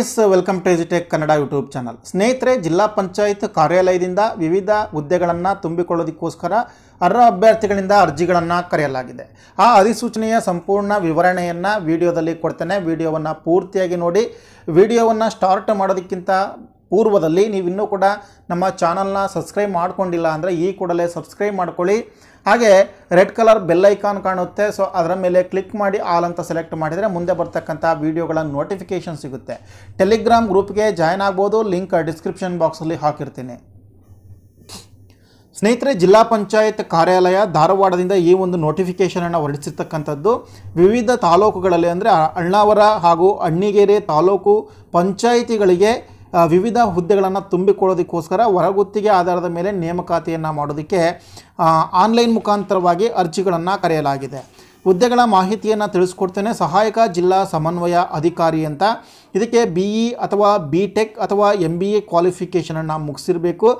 is welcome to ಎಜಿಟೆಕ್ Kannada YouTube channel ಸ್ನೇಹಿತರೆ ಜಿಲ್ಲಾ ಪಂಚಾಯತ್ ಕಾರ್ಯಾಲಯದಿಂದ ವಿವಿಧ ಹುದ್ದೆಗಳನ್ನು ತುಂಬಿಕೊಳ್ಳೋದಕ್ಕೋಸ್ಕರ ಅರ್ಹ ಅಭ್ಯರ್ಥಿಗಳಿಂದ ಅರ್ಜಿಗಳನ್ನು ಕರೆಯಲಾಗಿದೆ ಆ ಅಧಿಸೂಚನೆಯ ಸಂಪೂರ್ಣ ವಿವರಣೆಯನ್ನು ವಿಡಿಯೋದಲ್ಲಿ ಕೊಡ್ತೇನೆ ವಿಡಿಯೋವನ್ನು ಪೂರ್ತಿಯಾಗಿ ನೋಡಿ ವಿಡಿಯೋವನ್ನು ಸ್ಟಾರ್ಟ್ ಮಾಡೋದಕ್ಕಿಂತ ಪೂರ್ವದಲ್ಲಿ ನೀವಿನ್ನೂ ಕೂಡ ನಮ್ಮ ಚಾನಲ್ನ ಸಬ್ಸ್ಕ್ರೈಬ್ ಮಾಡ್ಕೊಂಡಿಲ್ಲ ಅಂದರೆ ಈ ಕೂಡಲೇ ಸಬ್ಸ್ಕ್ರೈಬ್ ಮಾಡ್ಕೊಳ್ಳಿ ಹಾಗೆ ರೆಡ್ ಕಲರ್ ಬೆಲ್ಲೈಕಾನ್ ಕಾಣುತ್ತೆ ಸೊ ಅದರ ಮೇಲೆ ಕ್ಲಿಕ್ ಮಾಡಿ ಆಲ್ ಅಂತ ಸೆಲೆಕ್ಟ್ ಮಾಡಿದರೆ ಮುಂದೆ ಬರ್ತಕ್ಕಂಥ ವೀಡಿಯೋಗಳ ನೋಟಿಫಿಕೇಷನ್ ಸಿಗುತ್ತೆ ಟೆಲಿಗ್ರಾಮ್ ಗ್ರೂಪ್ಗೆ ಜಾಯ್ನ್ ಆಗ್ಬೋದು ಲಿಂಕ್ ಡಿಸ್ಕ್ರಿಪ್ಷನ್ ಬಾಕ್ಸಲ್ಲಿ ಹಾಕಿರ್ತೀನಿ ಸ್ನೇಹಿತರೆ ಜಿಲ್ಲಾ ಪಂಚಾಯತ್ ಕಾರ್ಯಾಲಯ ಧಾರವಾಡದಿಂದ ಈ ಒಂದು ನೋಟಿಫಿಕೇಷನನ್ನು ಹೊರಡಿಸಿರ್ತಕ್ಕಂಥದ್ದು ವಿವಿಧ ತಾಲೂಕುಗಳಲ್ಲಿ ಅಂದರೆ ಅಣ್ಣಾವರ ಹಾಗೂ ಅಣ್ಣಿಗೇರಿ ತಾಲೂಕು ಪಂಚಾಯಿತಿಗಳಿಗೆ ವಿವಿಧ ಹುದ್ದೆಗಳನ್ನು ತುಂಬಿಕೊಳ್ಳೋದಕ್ಕೋಸ್ಕರ ಹೊರಗುತ್ತಿಗೆ ಆಧಾರದ ಮೇಲೆ ನೇಮಕಾತಿಯನ್ನು ಮಾಡೋದಕ್ಕೆ ಆನ್ಲೈನ್ ಮುಖಾಂತರವಾಗಿ ಅರ್ಜಿಗಳನ್ನು ಕರೆಯಲಾಗಿದೆ ಹುದ್ದೆಗಳ ಮಾಹಿತಿಯನ್ನು ತಿಳಿಸ್ಕೊಡ್ತೇನೆ ಸಹಾಯಕ ಜಿಲ್ಲಾ ಸಮನ್ವಯ ಅಧಿಕಾರಿ ಅಂತ ಇದಕ್ಕೆ ಬಿ ಇ ಅಥವಾ ಬಿ ಟೆಕ್ ಅಥವಾ ಎಮ್ ಬಿ ಎ ಕ್ವಾಲಿಫಿಕೇಷನನ್ನು ಮುಗಿಸಿರಬೇಕು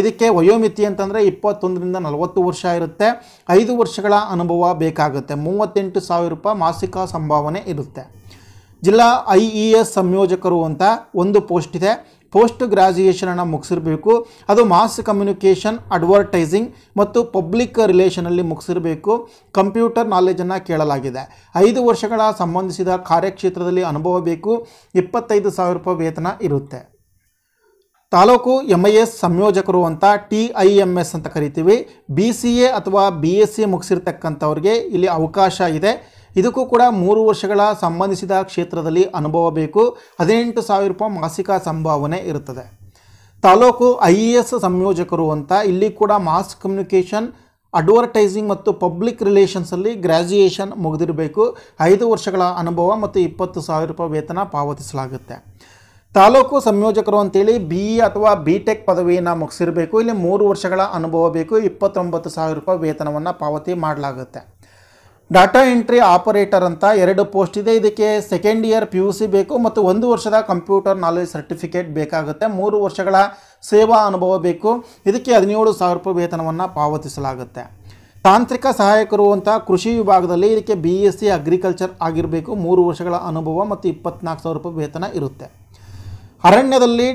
ಇದಕ್ಕೆ ವಯೋಮಿತಿ ಅಂತಂದರೆ ಇಪ್ಪತ್ತೊಂದರಿಂದ ನಲವತ್ತು ವರ್ಷ ಇರುತ್ತೆ ಐದು ವರ್ಷಗಳ ಅನುಭವ ಬೇಕಾಗುತ್ತೆ ಮೂವತ್ತೆಂಟು ಸಾವಿರ ರೂಪಾಯಿ ಮಾಸಿಕ ಸಂಭಾವನೆ ಇರುತ್ತೆ ಜಿಲ್ಲಾ ಐ ಇ ಎಸ್ ಸಂಯೋಜಕರು ಅಂತ ಒಂದು ಪೋಸ್ಟ್ ಇದೆ ಪೋಸ್ಟ್ ಗ್ರಾಜ್ಯುಯೇಷನನ್ನು ಮುಗಿಸಿರಬೇಕು ಅದು ಮಾಸ್ ಕಮ್ಯುನಿಕೇಷನ್ ಅಡ್ವರ್ಟೈಸಿಂಗ್ ಮತ್ತು ಪಬ್ಲಿಕ್ ರಿಲೇಷನಲ್ಲಿ ಮುಗಿಸಿರಬೇಕು ಕಂಪ್ಯೂಟರ್ ನಾಲೆಜನ್ನು ಕೇಳಲಾಗಿದೆ ಐದು ವರ್ಷಗಳ ಸಂಬಂಧಿಸಿದ ಕಾರ್ಯಕ್ಷೇತ್ರದಲ್ಲಿ ಅನುಭವ ಬೇಕು ಇಪ್ಪತ್ತೈದು ಸಾವಿರ ರೂಪಾಯಿ ವೇತನ ಇರುತ್ತೆ ತಾಲೂಕು ಎಮ್ ಐ ಎಸ್ ಸಂಯೋಜಕರು ಅಂತ ಟಿ ಐ ಎಮ್ ಎಸ್ ಅಂತ ಕರಿತೀವಿ ಬಿ ಸಿ ಎ ಅಥವಾ ಬಿ ಎಸ್ ಸಿ ಮುಗಿಸಿರ್ತಕ್ಕಂಥವ್ರಿಗೆ ಇಲ್ಲಿ ಅವಕಾಶ ಇದೆ ಇದಕ್ಕೂ ಕೂಡ ಮೂರು ವರ್ಷಗಳ ಸಂಬಂಧಿಸಿದ ಕ್ಷೇತ್ರದಲ್ಲಿ ಅನುಭವ ಬೇಕು ಹದಿನೆಂಟು ಸಾವಿರ ರೂಪಾಯಿ ಮಾಸಿಕ ಸಂಭಾವನೆ ಇರುತ್ತದೆ ತಾಲೂಕು ಐ ಎ ಎಸ್ ಸಂಯೋಜಕರು ಅಂತ ಇಲ್ಲಿ ಕೂಡ ಮಾಸ್ ಕಮ್ಯುನಿಕೇಷನ್ ಅಡ್ವರ್ಟೈಸಿಂಗ್ ಮತ್ತು ಪಬ್ಲಿಕ್ ರಿಲೇಷನ್ಸಲ್ಲಿ ಗ್ರ್ಯಾಜುಯೇಷನ್ ಮುಗಿದಿರಬೇಕು ಐದು ವರ್ಷಗಳ ಅನುಭವ ಮತ್ತು ಇಪ್ಪತ್ತು ಸಾವಿರ ರೂಪಾಯಿ ವೇತನ ಪಾವತಿಸಲಾಗುತ್ತೆ ತಾಲೂಕು ಸಂಯೋಜಕರು ಅಂತೇಳಿ ಬಿ ಇ ಅಥವಾ ಬಿ ಟೆಕ್ ಪದವಿಯನ್ನು ಮುಗಿಸಿರಬೇಕು ಇಲ್ಲಿ ಮೂರು ವರ್ಷಗಳ ಅನುಭವ ಬೇಕು ಇಪ್ಪತ್ತೊಂಬತ್ತು ಸಾವಿರ ರೂಪಾಯಿ ವೇತನವನ್ನು ಪಾವತಿ ಮಾಡಲಾಗುತ್ತೆ ಡಾಟಾ ಎಂಟ್ರಿ ಆಪರೇಟರ್ ಅಂತ ಎರಡು ಪೋಸ್ಟ್ ಇದೆ ಇದಕ್ಕೆ second year P U C ಬೇಕು ಮತ್ತು ಒಂದು ವರ್ಷದ ಕಂಪ್ಯೂಟರ್ ನಾಲೆಜ್ ಸರ್ಟಿಫಿಕೇಟ್ ಬೇಕಾಗುತ್ತೆ ಮೂರು ವರ್ಷಗಳ ಸೇವಾ ಅನುಭವ ಬೇಕು ಇದಕ್ಕೆ ಹದಿನೇಳು ಸಾವಿರ ರೂಪಾಯಿ ವೇತನವನ್ನು ಪಾವತಿಸಲಾಗುತ್ತೆ ತಾಂತ್ರಿಕ ಸಹಾಯಕರು ಅಂತ ಕೃಷಿ ವಿಭಾಗದಲ್ಲಿ ಇದಕ್ಕೆ ಬಿ ಎಸ್ ಸಿ ಅಗ್ರಿಕಲ್ಚರ್ ಆಗಿರಬೇಕು ಮೂರು ವರ್ಷಗಳ ಅನುಭವ ಮತ್ತು ಇಪ್ಪತ್ನಾಲ್ಕು ಸಾವಿರ ರೂಪಾಯಿ ವೇತನ ಇರುತ್ತೆ ಅರಣ್ಯದಲ್ಲಿ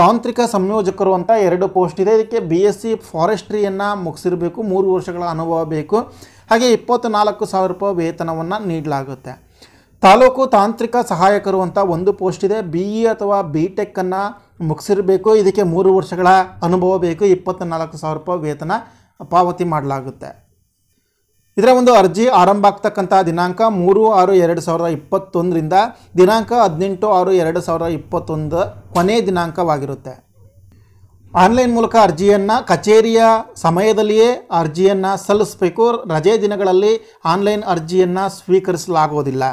ತಾಂತ್ರಿಕ ಸಂಯೋಜಕರು ಅಂತ ಎರಡು ಪೋಸ್ಟ್ ಇದೆ ಇದಕ್ಕೆ ಬಿ ಎಸ್ ಸಿ ಫಾರೆಸ್ಟ್ರಿಯನ್ನು ಮುಗಿಸಿರಬೇಕು ಮೂರು ವರ್ಷಗಳ ಅನುಭವ ಬೇಕು ಹಾಗೆ ಇಪ್ಪತ್ತು ನಾಲ್ಕು ಸಾವಿರ ರೂಪಾಯಿ ವೇತನವನ್ನು ನೀಡಲಾಗುತ್ತೆ ತಾಲೂಕು ತಾಂತ್ರಿಕ ಸಹಾಯಕರು ಅಂತ ಒಂದು ಪೋಸ್ಟ್ ಇದೆ ಬಿ ಇ e ಅಥವಾ ಬಿ ಟೆಕ್ಕನ್ನು ಮುಗಿಸಿರಬೇಕು ಇದಕ್ಕೆ ಮೂರು ವರ್ಷಗಳ ಅನುಭವ ಬೇಕು ಇಪ್ಪತ್ತು ನಾಲ್ಕು ಸಾವಿರ ರೂಪಾಯಿ ವೇತನ ಪಾವತಿ ಮಾಡಲಾಗುತ್ತೆ ಇದರ ಒಂದು ಅರ್ಜಿ ಆರಂಭ ಆಗ್ತಕ್ಕಂಥ ದಿನಾಂಕ ಮೂರು ಆರು ಎರಡು ಸಾವಿರದ ಇಪ್ಪತ್ತೊಂದರಿಂದ ದಿನಾಂಕ ಹದಿನೆಂಟು ಆರು ಎರಡು ಸಾವಿರದ ಇಪ್ಪತ್ತೊಂದು ಕೊನೆಯ ದಿನಾಂಕವಾಗಿರುತ್ತೆ ಆನ್ಲೈನ್ ಮೂಲಕ ಅರ್ಜಿಯನ್ನು ಕಚೇರಿಯ ಸಮಯದಲ್ಲಿಯೇ ಅರ್ಜಿಯನ್ನು ಸಲ್ಲಿಸಬೇಕು ರಜೆ ದಿನಗಳಲ್ಲಿ ಆನ್ಲೈನ್ ಅರ್ಜಿಯನ್ನು ಸ್ವೀಕರಿಸಲಾಗುವುದಿಲ್ಲ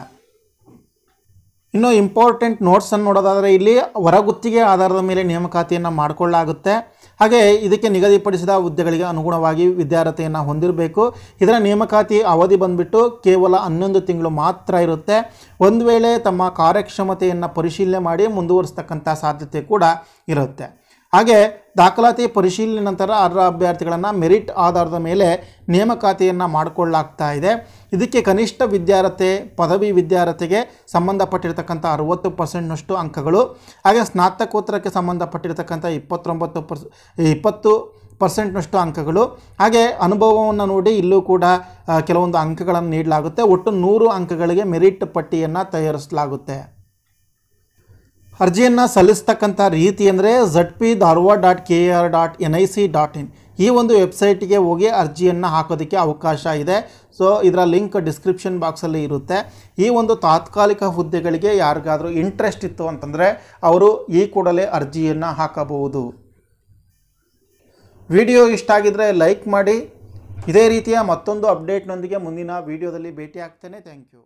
ಇನ್ನು ಇಂಪಾರ್ಟೆಂಟ್ ನೋಟ್ಸನ್ನು ನೋಡೋದಾದರೆ ಇಲ್ಲಿ ಹೊರಗುತ್ತಿಗೆ ಆಧಾರದ ಮೇಲೆ ನೇಮಕಾತಿಯನ್ನು ಮಾಡಿಕೊಳ್ಳಲಾಗುತ್ತೆ ಹಾಗೆ ಇದಕ್ಕೆ ನಿಗದಿಪಡಿಸಿದ ಹುದ್ದೆಗಳಿಗೆ ಅನುಗುಣವಾಗಿ ವಿದ್ಯಾರ್ಹತೆಯನ್ನು ಹೊಂದಿರಬೇಕು ಇದರ ನೇಮಕಾತಿ ಅವಧಿ ಬಂದುಬಿಟ್ಟು ಕೇವಲ ಹನ್ನೊಂದು ತಿಂಗಳು ಮಾತ್ರ ಇರುತ್ತೆ ಒಂದು ವೇಳೆ ತಮ್ಮ ಕಾರ್ಯಕ್ಷಮತೆಯನ್ನು ಪರಿಶೀಲನೆ ಮಾಡಿ ಮುಂದುವರಿಸ್ತಕ್ಕಂಥ ಸಾಧ್ಯತೆ ಕೂಡ ಇರುತ್ತೆ ಹಾಗೆ ದಾಖಲಾತಿ ಪರಿಶೀಲನೆ ನಂತರ ಅರ್ಹ ಅಭ್ಯರ್ಥಿಗಳನ್ನು ಮೆರಿಟ್ ಆಧಾರದ ಮೇಲೆ ನೇಮಕಾತಿಯನ್ನು ಮಾಡಿಕೊಳ್ಳಲಾಗ್ತಾ ಇದೆ ಇದಕ್ಕೆ ಕನಿಷ್ಠ ವಿದ್ಯಾರ್ಥಿ ಪದವಿ ವಿದ್ಯಾರ್ಥಿಗೆ ಸಂಬಂಧಪಟ್ಟಿರತಕ್ಕಂಥ ಅರುವತ್ತು ಪರ್ಸೆಂಟ್ನಷ್ಟು ಅಂಕಗಳು ಹಾಗೆ ಸ್ನಾತಕೋತ್ತರಕ್ಕೆ ಸಂಬಂಧಪಟ್ಟಿರತಕ್ಕಂಥ ಇಪ್ಪತ್ತೊಂಬತ್ತು ಪರ್ಸ್ ಇಪ್ಪತ್ತು ಪರ್ಸೆಂಟ್ನಷ್ಟು ಅಂಕಗಳು ಹಾಗೆ ಅನುಭವವನ್ನು ನೋಡಿ ಇಲ್ಲೂ ಕೂಡ ಕೆಲವೊಂದು ಅಂಕಗಳನ್ನು ನೀಡಲಾಗುತ್ತೆ ಒಟ್ಟು ನೂರು ಅಂಕಗಳಿಗೆ ಮೆರಿಟ್ ಪಟ್ಟಿಯನ್ನು ತಯಾರಿಸಲಾಗುತ್ತೆ ಅರ್ಜಿಯನ್ನು ಸಲ್ಲಿಸ್ತಕ್ಕಂಥ ರೀತಿ ಅಂದರೆ Z P Dharwad dot K R dot N I C dot in ಈ ಒಂದು ವೆಬ್ಸೈಟ್ಗೆ ಹೋಗಿ ಅರ್ಜಿಯನ್ನು ಹಾಕೋದಕ್ಕೆ ಅವಕಾಶ ಇದೆ ಸೊ ಇದರ ಲಿಂಕ್ ಡಿಸ್ಕ್ರಿಪ್ಷನ್ ಬಾಕ್ಸಲ್ಲಿ ಇರುತ್ತೆ ಈ ಒಂದು ತಾತ್ಕಾಲಿಕ ಹುದ್ದೆಗಳಿಗೆ ಯಾರಿಗಾದರೂ ಇಂಟ್ರೆಸ್ಟ್ ಇತ್ತು ಅಂತಂದರೆ ಅವರು ಈ ಕೂಡಲೇ ಅರ್ಜಿಯನ್ನು ಹಾಕಬಹುದು ವಿಡಿಯೋ ಇಷ್ಟ ಆಗಿದರೆ ಲೈಕ್ ಮಾಡಿ ಇದೇ ರೀತಿಯ ಮತ್ತೊಂದು ಅಪ್ಡೇಟ್ನೊಂದಿಗೆ ಮುಂದಿನ ವಿಡಿಯೋದಲ್ಲಿ ಭೇಟಿ ಆಗ್ತೇನೆ ಥ್ಯಾಂಕ್ ಯು